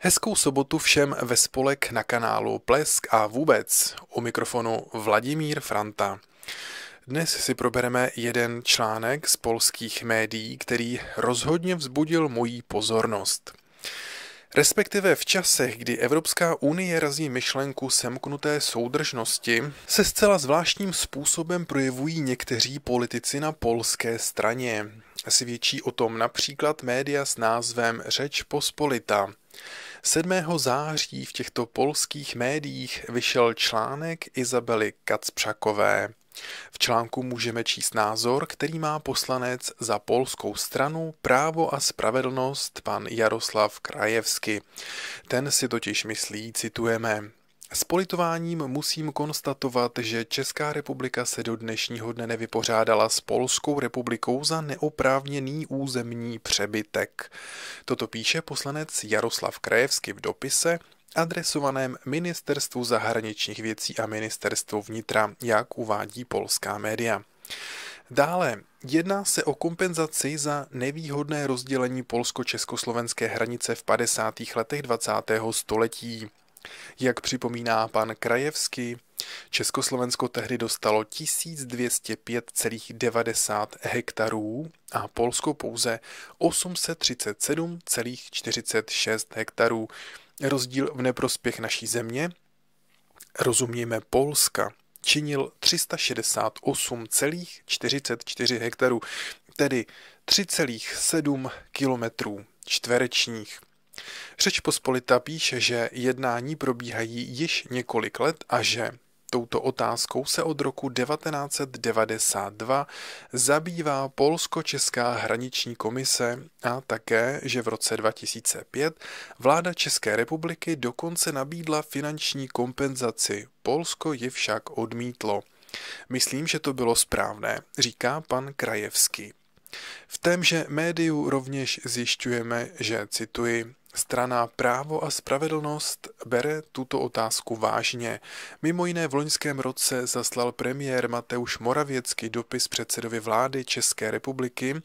Hezkou sobotu všem ve spolek na kanálu Plesk a vůbec u mikrofonu Vladimír Franta. Dnes si probereme jeden článek z polských médií, který rozhodně vzbudil mojí pozornost. Respektive v časech, kdy Evropská unie razí myšlenku semknuté soudržnosti, se zcela zvláštním způsobem projevují někteří politici na polské straně. Svědčí o tom například média s názvem Řeč Pospolita. 7. září v těchto polských médiích vyšel článek Izabely Kacpřakové. V článku můžeme číst názor, který má poslanec za polskou stranu Právo a spravedlnost pan Jaroslav Krajevsky. Ten si totiž myslí, citujeme, s politováním musím konstatovat, že Česká republika se do dnešního dne nevypořádala s Polskou republikou za neoprávněný územní přebytek. Toto píše poslanec Jaroslav Krajevsky v dopise, adresovaném Ministerstvu zahraničních věcí a Ministerstvu vnitra, jak uvádí polská média. Dále jedná se o kompenzaci za nevýhodné rozdělení polsko-československé hranice v 50. letech 20. století. Jak připomíná pan Krajevský, Československo tehdy dostalo 1205,90 hektarů a Polsko pouze 837,46 hektarů. Rozdíl v neprospěch naší země, rozumíme Polska, činil 368,44 hektarů, tedy 3,7 kilometrů čtverečních. Řeč Pospolita píše, že jednání probíhají již několik let a že touto otázkou se od roku 1992 zabývá Polsko-Česká hraniční komise a také, že v roce 2005 vláda České republiky dokonce nabídla finanční kompenzaci. Polsko ji však odmítlo. Myslím, že to bylo správné, říká pan Krajevský. V témže médiu rovněž zjišťujeme, že, cituji, Strana Právo a spravedlnost bere tuto otázku vážně. Mimo jiné v loňském roce zaslal premiér Mateuš Moravěcký dopis předsedovi vlády České republiky,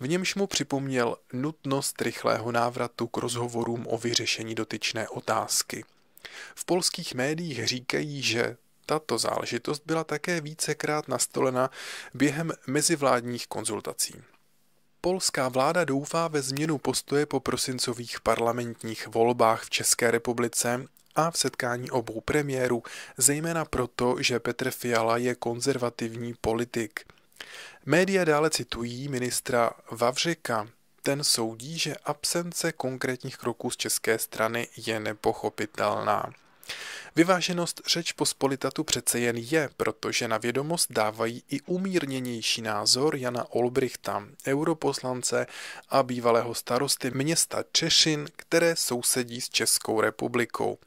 v němž mu připomněl nutnost rychlého návratu k rozhovorům o vyřešení dotyčné otázky. V polských médiích říkají, že tato záležitost byla také vícekrát nastolena během mezivládních konzultací. Polská vláda doufá ve změnu postoje po prosincových parlamentních volbách v České republice a v setkání obou premiérů, zejména proto, že Petr Fiala je konzervativní politik. Média dále citují ministra Vavřeka. Ten soudí, že absence konkrétních kroků z české strany je nepochopitelná. Vyváženost řeč pospolitatu přece jen je, protože na vědomost dávají i umírněnější názor Jana Olbrichta, europoslance a bývalého starosty města Češin, které sousedí s Českou republikou.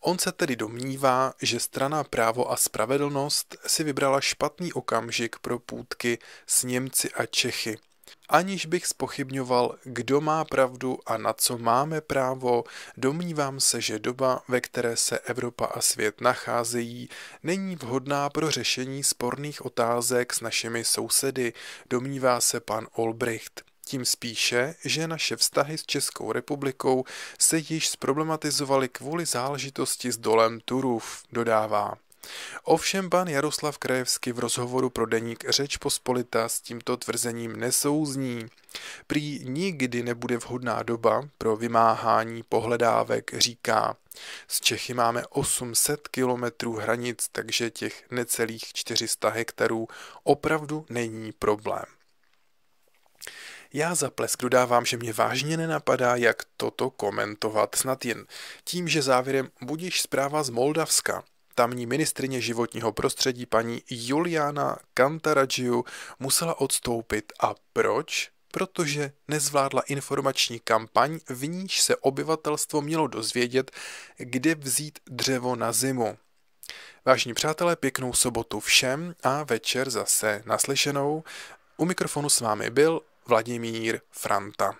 On se tedy domnívá, že strana Právo a spravedlnost si vybrala špatný okamžik pro půdky s Němci a Čechy. Aniž bych spochybňoval, kdo má pravdu a na co máme právo, domnívám se, že doba, ve které se Evropa a svět nacházejí, není vhodná pro řešení sporných otázek s našimi sousedy, domnívá se pan Olbricht. Tím spíše, že naše vztahy s Českou republikou se již zproblematizovaly kvůli záležitosti s dolem Turův, dodává. Ovšem pan Jaroslav Krajevský v rozhovoru pro deník Řeč Pospolita s tímto tvrzením nesouzní. Prý nikdy nebude vhodná doba pro vymáhání pohledávek, říká. Z Čechy máme 800 kilometrů hranic, takže těch necelých 400 hektarů opravdu není problém. Já za plesk dodávám, že mě vážně nenapadá, jak toto komentovat, snad jen tím, že závěrem budíš zpráva z Moldavska. Tamní ministrině životního prostředí paní Juliana Cantaragiu musela odstoupit. A proč? protože nezvládla informační kampaň, v níž se obyvatelstvo mělo dozvědět, kde vzít dřevo na zimu. Vážní přátelé, pěknou sobotu všem a večer zase naslyšenou. U mikrofonu s vámi byl Vladimír Franta.